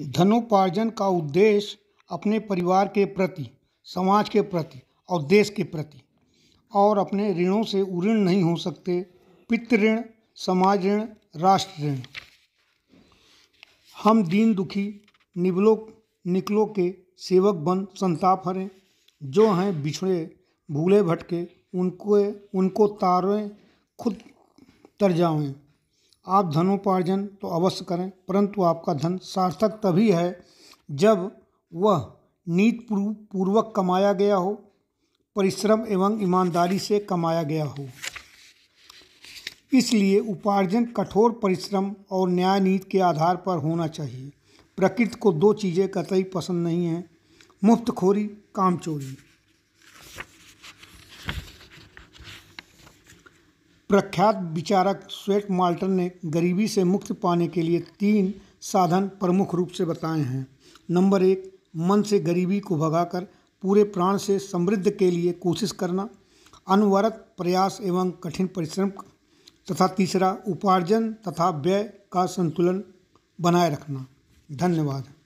धनोपार्जन का उद्देश्य अपने परिवार के प्रति समाज के प्रति और देश के प्रति और अपने ऋणों से उऋण नहीं हो सकते पितृण समाज ऋण राष्ट्र ऋण हम दीन दुखी निबलो निकलो के सेवक बन संताप हरें जो हैं बिछड़े भूले भटके उनको उनको तारें खुद तर जाएं आप धनोपार्जन तो अवश्य करें परंतु आपका धन सार्थक तभी है जब वह नीत पूर्वक कमाया गया हो परिश्रम एवं ईमानदारी से कमाया गया हो इसलिए उपार्जन कठोर परिश्रम और न्याय नीति के आधार पर होना चाहिए प्रकृति को दो चीज़ें कतई पसंद नहीं हैं मुफ्तखोरी कामचोरी प्रख्यात विचारक स्वेट माल्टन ने गरीबी से मुक्ति पाने के लिए तीन साधन प्रमुख रूप से बताए हैं नंबर एक मन से गरीबी को भगाकर पूरे प्राण से समृद्ध के लिए कोशिश करना अनवरत प्रयास एवं कठिन परिश्रम तथा तीसरा उपार्जन तथा व्यय का संतुलन बनाए रखना धन्यवाद